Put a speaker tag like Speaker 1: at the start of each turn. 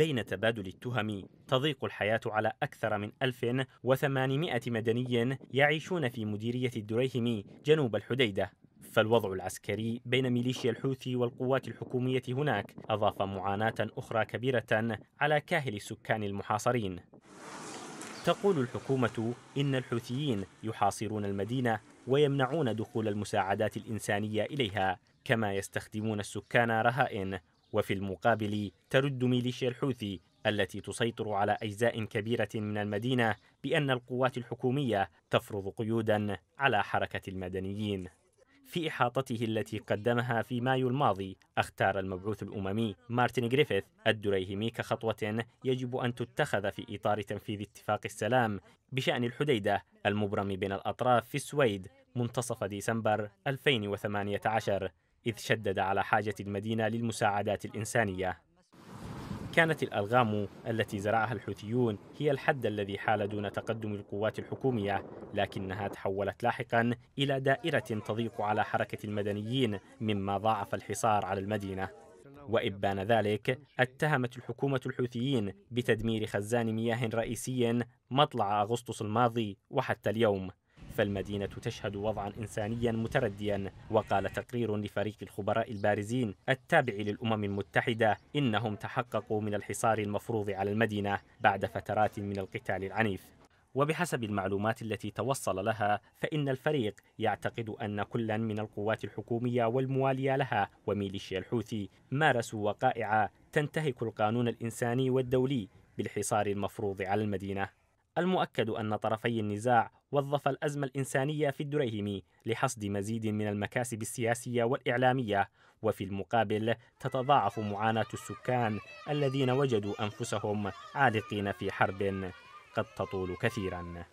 Speaker 1: بين تبادل التهم تضيق الحياة على أكثر من 1800 مدني يعيشون في مديرية الدريهمي جنوب الحديدة فالوضع العسكري بين ميليشيا الحوثي والقوات الحكومية هناك أضاف معاناة أخرى كبيرة على كاهل السكان المحاصرين تقول الحكومة إن الحوثيين يحاصرون المدينة ويمنعون دخول المساعدات الإنسانية إليها كما يستخدمون السكان رهائن وفي المقابل ترد ميليشيا الحوثي التي تسيطر على أجزاء كبيرة من المدينة بأن القوات الحكومية تفرض قيودا على حركة المدنيين في إحاطته التي قدمها في مايو الماضي اختار المبعوث الأممي مارتن جريفيث الدريهمي كخطوة يجب أن تتخذ في إطار تنفيذ اتفاق السلام بشأن الحديدة المبرم بين الأطراف في السويد منتصف ديسمبر 2018 إذ شدد على حاجة المدينة للمساعدات الإنسانية كانت الألغام التي زرعها الحوثيون هي الحد الذي حال دون تقدم القوات الحكومية لكنها تحولت لاحقا إلى دائرة تضيق على حركة المدنيين مما ضاعف الحصار على المدينة وإبان ذلك اتهمت الحكومة الحوثيين بتدمير خزان مياه رئيسي مطلع أغسطس الماضي وحتى اليوم فالمدينة تشهد وضعا إنسانيا مترديا وقال تقرير لفريق الخبراء البارزين التابع للأمم المتحدة إنهم تحققوا من الحصار المفروض على المدينة بعد فترات من القتال العنيف وبحسب المعلومات التي توصل لها فإن الفريق يعتقد أن كلا من القوات الحكومية والموالية لها وميليشيا الحوثي مارسوا وقائع تنتهك القانون الإنساني والدولي بالحصار المفروض على المدينة المؤكد أن طرفي النزاع وظف الأزمة الإنسانية في الدريهمي لحصد مزيد من المكاسب السياسية والإعلامية وفي المقابل تتضاعف معاناة السكان الذين وجدوا أنفسهم عالقين في حرب قد تطول كثيرا